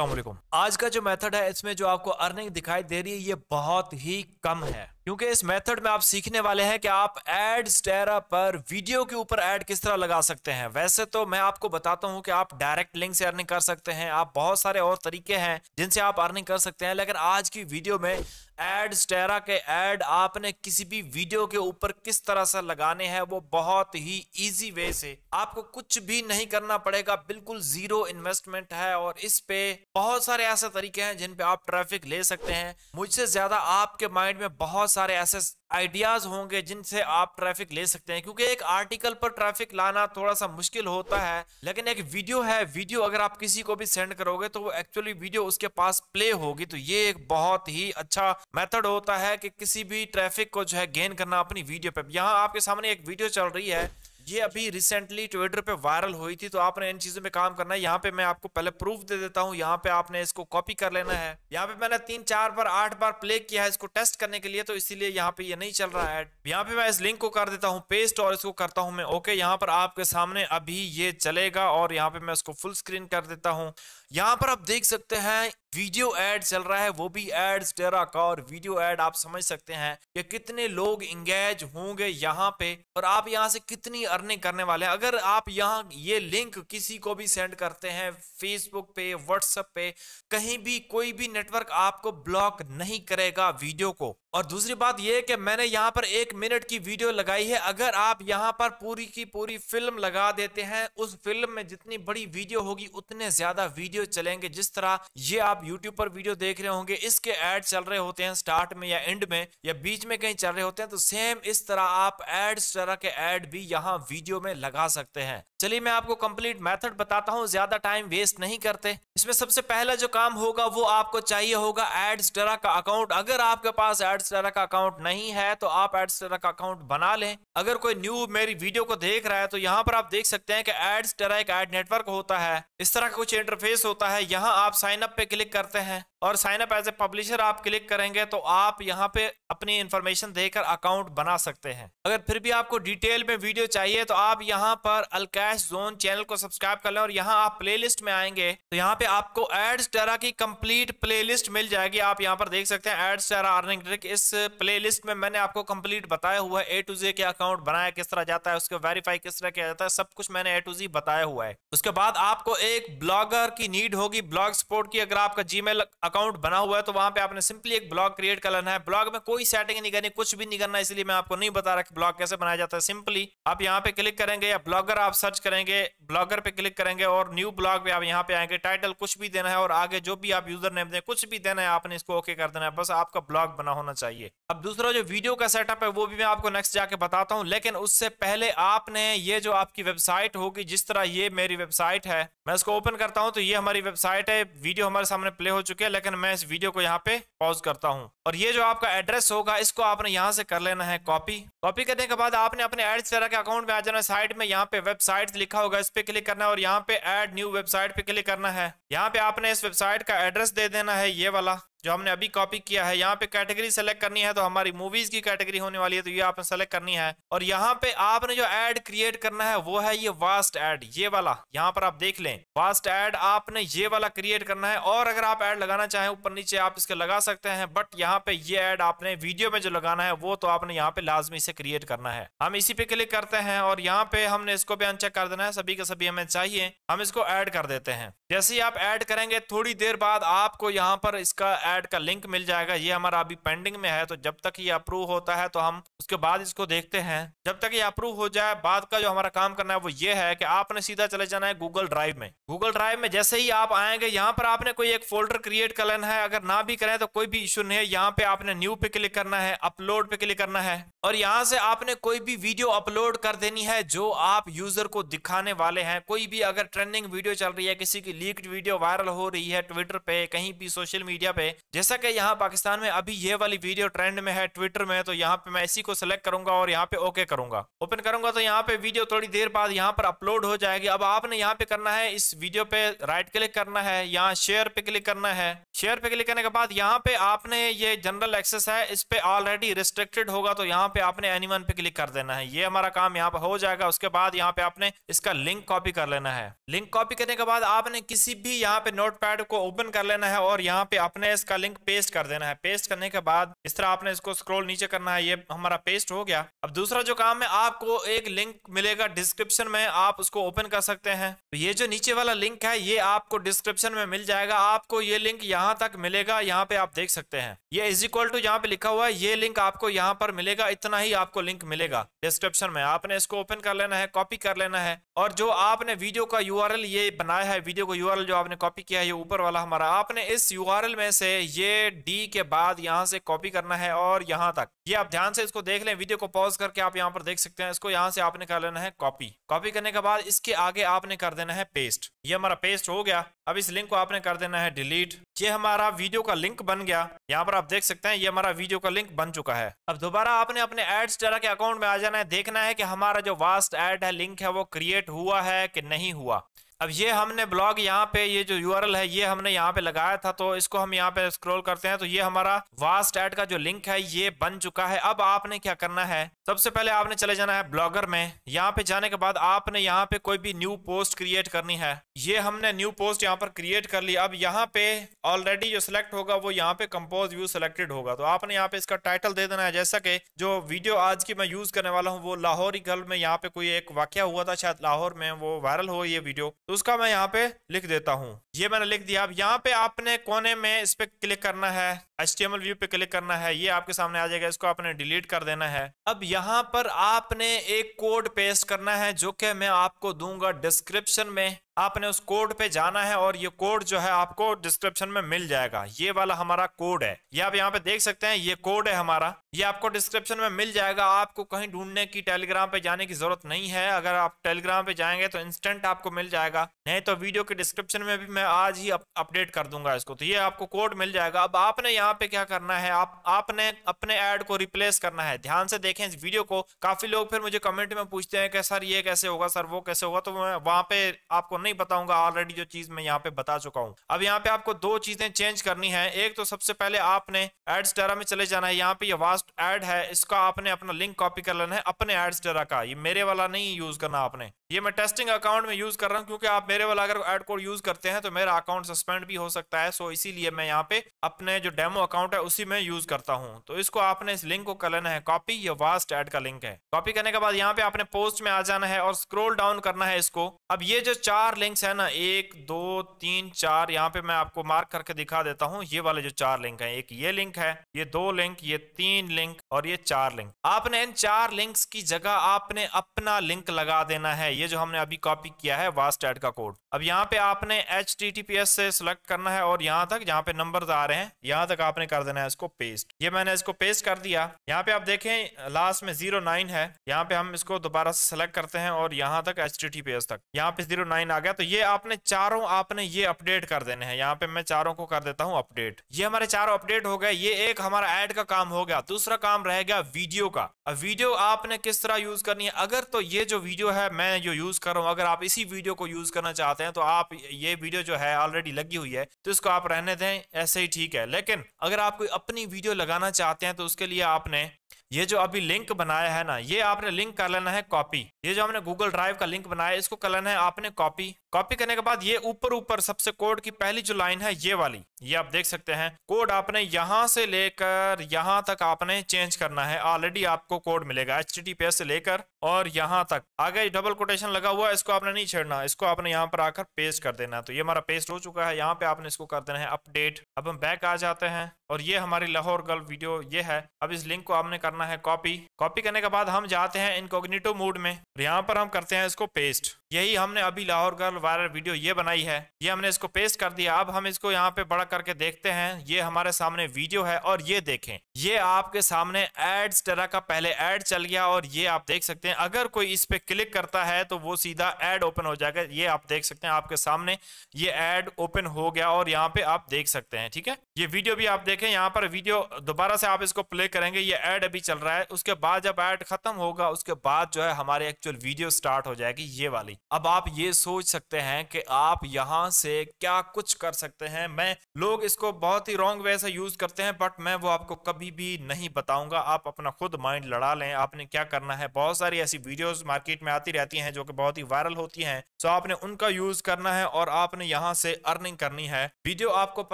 असलम आज का जो मेथड है इसमें जो आपको अर्निंग दिखाई दे रही है ये बहुत ही कम है क्योंकि इस मेथड में आप सीखने वाले हैं कि आप एड्स स्टेरा पर वीडियो के ऊपर एड किस तरह लगा सकते हैं वैसे तो मैं आपको बताता हूं कि आप डायरेक्ट लिंक से अर्निंग कर सकते हैं आप बहुत सारे और तरीके हैं जिनसे आप अर्निंग कर सकते हैं लेकिन आज की वीडियो में एड स्टेरा के एड आपने किसी भी वीडियो के ऊपर किस तरह से लगाने हैं वो बहुत ही इजी वे से आपको कुछ भी नहीं करना पड़ेगा बिल्कुल जीरो इन्वेस्टमेंट है और इस पे बहुत सारे ऐसे तरीके हैं जिन पे आप ट्रैफिक ले सकते हैं मुझसे ज्यादा आपके माइंड में बहुत सारे ऐसे आइडियाज होंगे जिनसे आप ट्रैफिक ले सकते हैं क्योंकि एक आर्टिकल पर ट्रैफिक लाना थोड़ा सा मुश्किल होता है लेकिन एक वीडियो है वीडियो अगर आप किसी को भी सेंड करोगे तो वो एक्चुअली वीडियो उसके पास प्ले होगी तो ये एक बहुत ही अच्छा मेथड होता है कि किसी भी ट्रैफिक को जो है गेन करना अपनी वीडियो पे यहाँ आपके सामने एक वीडियो चल रही है ये अभी रिसेंटली ट्विटर पे वायरल हुई थी तो आपने इन चीजों में काम करना है यहाँ पे मैं आपको पहले प्रूफ दे देता हूँ यहाँ पे आपने इसको कॉपी कर लेना है यहाँ पे मैंने तीन चार बार आठ बार प्ले किया है इसको टेस्ट करने के लिए तो इसीलिए यहाँ पे ये नहीं चल रहा है यहाँ पे मैं इस लिंक को कर देता हूँ पेस्ट और इसको करता हूँ मैं ओके यहाँ पर आपके सामने अभी ये चलेगा और यहाँ पे मैं इसको फुल स्क्रीन कर देता हूँ यहाँ पर आप देख सकते हैं वीडियो एड चल रहा है वो भी एड्स टेरा वीडियो एड आप समझ सकते हैं कि कितने लोग इंगेज होंगे यहाँ पे और आप यहाँ से कितनी अर्निंग करने वाले हैं अगर आप यहाँ ये लिंक किसी को भी सेंड करते हैं फेसबुक पे व्हाट्सएप पे कहीं भी कोई भी नेटवर्क आपको ब्लॉक नहीं करेगा वीडियो को और दूसरी बात यह कि मैंने यहाँ पर एक मिनट की वीडियो लगाई है अगर आप यहाँ पर पूरी की पूरी फिल्म लगा देते हैं उस फिल्म में जितनी बड़ी वीडियो होगी उतने ज्यादा वीडियो चलेंगे जिस तरह ये आप आप यूट्यूब पर वीडियो देख रहे होंगे इसके एड चल रहे होते हैं स्टार्ट में या एंड में या बीच में कहीं चल रहे होते हैं तो सेम इस तरह आप एड्स तरह के एड भी यहाँ वीडियो में लगा सकते हैं चलिए मैं आपको कंप्लीट मेथड बताता हूँ ज्यादा टाइम वेस्ट नहीं करते इसमें सबसे पहला जो काम होगा वो आपको चाहिए होगा एड्स डरा का अकाउंट अगर आपके पास एड्स डरा का अकाउंट नहीं है तो आप एड्स डरा का अकाउंट बना लें अगर कोई न्यू मेरी वीडियो को देख रहा है तो यहाँ पर आप देख सकते हैं कि एड्स डरा एक एड नेटवर्क होता है इस तरह का कुछ इंटरफेस होता है यहाँ आप साइन अप पे क्लिक क्लिक करते हैं और sign up as a publisher आप क्लिक करेंगे तो आप यहाँ पे अपनी इन्फॉर्मेशन देकर अकाउंट बना सकते हैं अगर फिर भी आपको डिटेल में वीडियो चाहिए तो आप यहाँ पर अलकैश जोन चैनल को सब्सक्राइब कर लें और यहाँ आप प्लेलिस्ट में आएंगे तो यहाँ पे आपको एड्स टेरा की कंप्लीट प्लेलिस्ट मिल जाएगी आप यहाँ पर देख सकते हैं एड्स टेरा अर्निंग ट्रिक इस प्ले में मैंने आपको कम्प्लीट बताया हुआ है ए टू जे के अकाउंट बनाया किस तरह जाता है उसको वेरीफाई किस तरह किया जाता है सब कुछ मैंने ए टू जी बताया हुआ है उसके बाद आपको एक ब्लॉगर की नीड होगी ब्लॉग सपोर्ट की अगर आप आपका जीमेल अकाउंट बना हुआ है तो वहां पे आपने सिंपली एक ब्लॉग क्रिएट कर लेना है ब्लॉग में कोई सेटिंग नहीं करनी कुछ भी नहीं करना इसलिए मैं आपको नहीं बता रहा कि ब्लॉग कैसे बनाया जाता है सिंपली आप यहाँ पे क्लिक करेंगे या ब्लॉगर आप सर्च करेंगे ब्लॉगर पे क्लिक करेंगे और न्यू ब्लॉग पे आप यहाँ पे आएंगे टाइटल कुछ भी देना है और आगे जो भी आप यूजर नेम दें कुछ भी देना है आपने इसको ओके कर देना है बस आपका ब्लॉग बना होना चाहिए अब दूसरा जो वीडियो का सेटअप है वो भी मैं आपको नेक्स्ट जाके बताता हूँ लेकिन उससे पहले आपने ये जो आपकी वेबसाइट होगी जिस तरह ये मेरी वेबसाइट है मैं इसको ओपन करता हूं तो ये हमारी वेबसाइट है वीडियो हमारे सामने प्ले हो चुकी है लेकिन मैं इस वीडियो को यहाँ पे पॉज करता हूँ और ये जो आपका एड्रेस होगा इसको आपने यहाँ से कर लेना है कॉपी कॉपी करने के बाद आपने अपने एड्स तरह के अकाउंट में आ जाना साइड में यहाँ पे वेबसाइट लिखा होगा इस पे क्लिक करना है और यहाँ पे एड न्यू वेबसाइट पे क्लिक करना है यहाँ पे आपने इस वेबसाइट का एड्रेस दे देना है ये वाला जो हमने अभी कॉपी किया है यहाँ पे कैटेगरी सेलेक्ट करनी है तो हमारी मूवीज की कैटेगरी होने वाली है तो ये आपने सेलेक्ट करनी है और यहाँ पे आपने जो एड क्रिएट करना है वो है ये वास्ट एड ये वाला यहाँ पर आप देख लें वास्ट एड आपने ये वाला क्रिएट करना है और अगर आप एड लगाना चाहें ऊपर नीचे आप इसके लगा सकते हैं बट यहाँ पे ये एड आपने वीडियो में जो लगाना है वो तो आपने यहाँ पे लाजमी इसे क्रिएट करना है हम इसी पे क्लिक करते हैं और यहाँ पे हमने इसको भी अनचेक कर देना है सभी के सभी हमें चाहिए हम इसको एड कर देते हैं जैसे ही आप एड करेंगे थोड़ी देर बाद आपको यहाँ पर इसका ऐड का लिंक मिल जाएगा ये हमारा अभी पेंडिंग में है तो जब तक ये अप्रूव होता है तो हम उसके बाद इसको देखते हैं जब तक ये अप्रूव हो जाए बाद का जो हमारा काम करना है वो ये है कि आपने सीधा चले जाना है गूगल ड्राइव में गूगल ड्राइव में जैसे ही आप आएंगे यहाँ पर आपने कोई एक फोल्डर क्रिएट कर लेना है अगर ना भी करें तो कोई भी इशू नहीं है यहाँ पे आपने न्यू पे क्लिक करना है अपलोड पे क्लिक करना है और यहाँ से आपने कोई भी वीडियो अपलोड कर देनी है जो आप यूजर को दिखाने वाले हैं कोई भी अगर ट्रेंडिंग वीडियो चल रही है किसी की लीक्ड वीडियो वायरल हो रही है ट्विटर पे कहीं भी सोशल मीडिया पे जैसा कि यहाँ पाकिस्तान में अभी ये वाली वीडियो ट्रेंड में है ट्विटर में तो यहाँ पे मैं इसी को सिलेक्ट करूंगा और यहाँ पे ओके करूंगा ओपन करूंगा तो यहाँ पे वीडियो थोड़ी देर बाद यहाँ पर अपलोड हो जाएगी अब आपने यहाँ पे करना है इस वीडियो पे राइट क्लिक करना है यहाँ शेयर पे क्लिक करना है शेयर पे क्लिक करने के बाद यहाँ पे आपने ये जनरल एक्सेस है इस पे ऑलरेडी रिस्ट्रिक्टेड होगा तो यहाँ पे आपने एनी पे क्लिक कर देना है ये हमारा काम यहाँ पे हो जाएगा उसके बाद यहाँ पे आपने इसका लिंक कॉपी कर लेना है लिंक कॉपी करने के बाद आपने किसी भी यहाँ पे नोट को ओपन कर लेना है और यहाँ पे अपने इसका लिंक पेस्ट कर देना है पेस्ट करने के बाद इस तरह आपने इसको स्क्रॉल नीचे करना है ये हमारा पेस्ट हो गया अब दूसरा जो काम है आपको एक लिंक मिलेगा डिस्क्रिप्शन में आप उसको ओपन कर सकते हैं तो ये जो नीचे वाला लिंक है ये आपको डिस्क्रिप्शन में मिल जाएगा आपको ये लिंक यहाँ तक मिलेगा यहाँ पे आप देख सकते हैं ये इज इक्वल टू यहाँ पे लिखा हुआ है ये लिंक आपको यहाँ पर मिलेगा इतना ही आपको लिंक मिलेगा डिस्क्रिप्शन में आपने इसको ओपन कर लेना है कॉपी कर लेना है और जो आपने वीडियो का यूआरएल ये बनाया है वीडियो का यूआरएल जो आपने कॉपी किया है ये ऊपर वाला हमारा आपने इस यूआरएल में से ये डी के बाद यहाँ से कॉपी करना है और यहाँ तक ये आप ध्यान से इसको देख लें वीडियो को पॉज करके आप यहाँ पर देख सकते हैं इसको यहाँ से आपने कर लेना है कॉपी कॉपी करने के बाद इसके आगे आपने कर देना है पेस्ट ये हमारा पेस्ट हो गया अब इस लिंक को आपने कर देना है डिलीट ये हमारा वीडियो का लिंक बन गया यहाँ पर आप देख सकते हैं ये हमारा वीडियो का लिंक बन चुका है अब दोबारा आपने अपने एड्स डेरा के अकाउंट में आ जाना है देखना है कि हमारा जो वास्ट एड है लिंक है वो क्रिएट हुआ है कि नहीं हुआ अब ये हमने ब्लॉग यहाँ पे ये जो यूआरएल है ये हमने यहाँ पे लगाया था तो इसको हम यहाँ पे स्क्रॉल करते हैं तो ये हमारा वास्ट एड का जो लिंक है ये बन चुका है अब आपने क्या करना है सबसे पहले आपने चले जाना है ब्लॉगर में यहाँ पे जाने के बाद आपने यहाँ पे कोई भी न्यू पोस्ट क्रिएट करनी है ये हमने न्यू पोस्ट यहाँ पर क्रिएट कर ली अब यहाँ पे ऑलरेडी जो सिलेक्ट होगा वो यहाँ पे कंपोज व्यू सिलेक्टेड होगा तो आपने यहाँ पे इसका टाइटल दे देना है जैसा कि जो वीडियो आज की मैं यूज करने वाला हूँ वो लाहौरी गर्ल में यहाँ पे कोई एक वाक्य हुआ था शायद लाहौर में वो वायरल हो ये वीडियो तो उसका मैं यहाँ पे लिख देता हूँ ये मैंने लिख दिया अब यहाँ पे आपने कोने में इस पे क्लिक करना है एच टी व्यू पे क्लिक करना है ये आपके सामने आ जाएगा इसको आपने डिलीट कर देना है अब यहाँ पर आपने एक कोड पेस्ट करना है जो कि मैं आपको दूंगा डिस्क्रिप्शन में आपने उस कोड पे जाना है और ये कोड जो है आपको डिस्क्रिप्शन में मिल जाएगा ये वाला हमारा कोड है ये आप यहाँ पे देख सकते हैं ये कोड है हमारा ये आपको डिस्क्रिप्शन में मिल जाएगा आपको कहीं ढूंढने की टेलीग्राम पे जाने की जरूरत नहीं है अगर आप टेलीग्राम पे जाएंगे तो इंस्टेंट आपको मिल जाएगा नहीं तो वीडियो के डिस्क्रिप्शन में भी मैं आज ही अपडेट कर दूंगा इसको तो ये आपको कोड मिल जाएगा अब आपने यहाँ पे क्या करना है आप आपने अपने ऐड को रिप्लेस करना है ध्यान से देखें इस वीडियो को काफी लोग फिर मुझे कमेंट में पूछते हैं कि सर ये कैसे होगा सर वो कैसे होगा तो मैं वहां पे आपको नहीं बताऊंगा ऑलरेडी जो चीज मैं यहाँ पे बता चुका हूँ अब यहाँ पे आपको दो चीजें चेंज करनी है एक तो सबसे पहले आपने एड्स डेरा में चले जाना है यहाँ पे वास्ट एड है इसका आपने अपना लिंक कॉपी कर लेना है अपने एड्स डेरा का ये मेरे वाला नहीं यूज करना आपने ये मैं टेस्टिंग अकाउंट में यूज कर रहा हूँ क्योंकि आप मेरे वाला अगर एड कोड यूज करते हैं तो मेरा अकाउंट सस्पेंड भी हो सकता है सो इसीलिए मैं यहाँ पे अपने जो डेमो अकाउंट है उसी में यूज करता हूँ तो इसको आपने इस लिंक को कर लेना है कॉपी या वास्ट एड का लिंक है कॉपी करने के बाद यहाँ पे आपने पोस्ट में आ जाना है और स्क्रोल डाउन करना है इसको अब ये जो चार लिंक्स है ना एक दो तीन चार यहाँ पे मैं आपको मार्क करके दिखा देता हूँ ये वाले जो चार लिंक है एक ये लिंक है ये दो लिंक ये तीन लिंक और ये चार लिंक आपने इन चार लिंक्स की जगह आपने अपना लिंक लगा देना है ये जो हमने अभी कॉपी किया है वास्ट एड का कोड अब यहाँ पे आपने एच https से सिलेक्ट करना है और यहाँ तक यहाँ पे नंबर आ रहे हैं यहाँ तक आपने कर देना है इसको पेस्ट ये मैंने इसको पेस्ट कर दिया यहाँ पे आप देखें लास्ट में जीरो नाइन है यहाँ पे हम इसको दोबारा से सिलेक्ट करते हैं और यहाँ तक एच तक यहाँ पे जीरो नाइन आ गया तो ये आपने चारों आपने ये अपडेट कर देने हैं यहाँ पे मैं चारों को कर देता हूँ अपडेट ये हमारे चारों अपडेट हो गए ये एक हमारा एड का काम हो गया दूसरा काम रहेगा वीडियो का वीडियो आपने किस तरह यूज करनी है अगर तो ये जो वीडियो है मैं जो यूज कर रहा हूँ अगर आप इसी वीडियो को यूज करना चाहते हैं तो आप ये वीडियो जो है ऑलरेडी लगी हुई है तो इसको आप रहने दें ऐसे ही ठीक है लेकिन अगर आप कोई अपनी वीडियो लगाना चाहते हैं तो उसके लिए आपने ये जो अभी लिंक बनाया है ना ये आपने लिंक कर लेना है कॉपी ये जो हमने गूगल ड्राइव का लिंक बनाया इसको कर लेना है आपने कॉपी कॉपी करने के बाद ये ऊपर ऊपर सबसे कोड की पहली जो लाइन है ये वाली ये आप देख सकते हैं कोड आपने यहाँ से लेकर यहाँ तक आपने चेंज करना है ऑलरेडी आपको कोड मिलेगा एच से लेकर और यहाँ तक आगे डबल कोटेशन लगा हुआ है इसको आपने नहीं छेड़ना इसको आपने यहाँ पर आकर पेस्ट कर देना है तो ये हमारा पेस्ट हो चुका है यहाँ पे आपने इसको कर देना है अपडेट अब हम बैक आ जाते हैं और ये हमारी लाहौर गर्ल वीडियो ये है अब इस लिंक को आपने करना है कॉपी कॉपी करने के बाद हम जाते हैं इनकोग्निटो मूड में और यहाँ पर हम करते हैं इसको पेस्ट यही हमने अभी लाहौर गर्ल वायरल वीडियो ये बनाई है ये हमने इसको पेस्ट कर दिया अब हम इसको यहाँ पे बड़ा करके देखते हैं ये हमारे सामने वीडियो है और ये देखें ये आपके सामने एड्स तरह का पहले एड चल गया और ये आप देख सकते हैं अगर कोई इस पे क्लिक करता है तो वो सीधा एड ओपन हो जाएगा ये आप देख सकते हैं आपके सामने ये एड ओपन हो गया और यहाँ पे आप देख सकते हैं ठीक है ये वीडियो भी आप देख देखें यहाँ पर वीडियो दोबारा से आप इसको प्ले करेंगे ये ऐड अभी चल रहा है उसके बाद जब ऐड खत्म होगा उसके बाद जो है हमारे एक्चुअल वीडियो स्टार्ट हो जाएगी ये वाली अब आप ये सोच सकते हैं कि आप यहाँ से क्या कुछ कर सकते हैं मैं लोग इसको बहुत ही रॉन्ग वे से यूज करते हैं बट मैं वो आपको कभी भी नहीं बताऊंगा आप अपना खुद माइंड लड़ा लें आपने क्या करना है बहुत सारी ऐसी वीडियोस मार्केट में आती रहती है जो कि बहुत ही वायरल होती है सो आपने उनका यूज करना है और आपने यहाँ से अर्निंग करनी है वीडियो आपको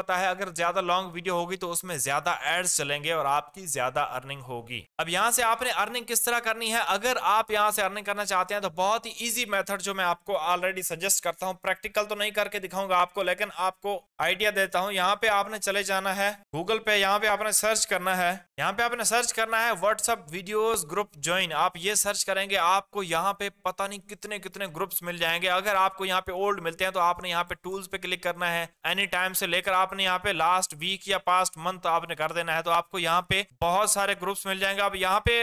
पता है अगर ज्यादा लॉन्ग वीडियो होगी तो उसमें ज्यादा एड्स चलेंगे और आपकी ज्यादा अर्निंग होगी अब यहाँ से आपने अर्निंग किस तरह करनी है अगर आप यहाँ से अर्निंग करना चाहते हैं तो बहुत ही इजी मेथड जो मैं आपको ऑलरेडी सजेस्ट करता हूँ प्रैक्टिकल तो नहीं करके दिखाऊंगा आपको लेकिन आपको आइडिया देता हूँ यहाँ पे आपने चले जाना है गूगल पे यहाँ पे आपने सर्च करना है यहाँ पे आपने सर्च करना है व्हाट्सअप वीडियोस ग्रुप ज्वाइन आप ये सर्च करेंगे आपको यहाँ पे पता नहीं कितने कितने ग्रुप्स मिल जाएंगे अगर आपको यहाँ पे ओल्ड मिलते हैं तो आपने यहाँ पे टूल्स पे क्लिक करना है एनी टाइम से लेकर आपने यहाँ पे लास्ट वीक या पास्ट मंथ तो आपने कर देना है तो आपको यहाँ पे बहुत सारे ग्रुप्स मिल जाएंगे अब यहाँ पे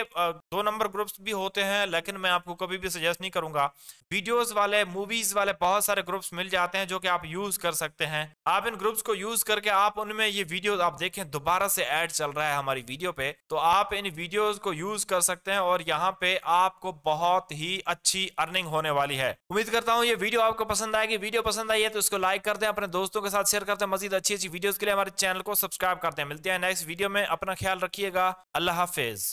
दो नंबर ग्रुप्स भी होते हैं लेकिन मैं आपको कभी भी सजेस्ट नहीं करूंगा वीडियोस वाले मूवीज वाले बहुत सारे ग्रुप्स मिल जाते हैं जो कि आप यूज कर सकते हैं आप इन ग्रुप्स को यूज करके आप उनमें ये वीडियो आप देखें दोबारा से एड चल रहा है हमारी वीडियो पे तो आप इन वीडियोज को यूज कर सकते हैं और यहाँ पे आपको बहुत ही अच्छी अर्निंग होने वाली है उम्मीद करता हूँ ये वीडियो आपको पसंद आएगी वीडियो पसंद आई है तो इसको लाइक कर दें अपने दोस्तों के साथ शेयर करते हैं मजीद अच्छी अच्छी वीडियोज के लिए हमारे चैनल को सब्सक्राइब कर करते हैं मिलते हैं नेक्स्ट वीडियो में अपना ख्याल रखिएगा अल्लाह हाफिज़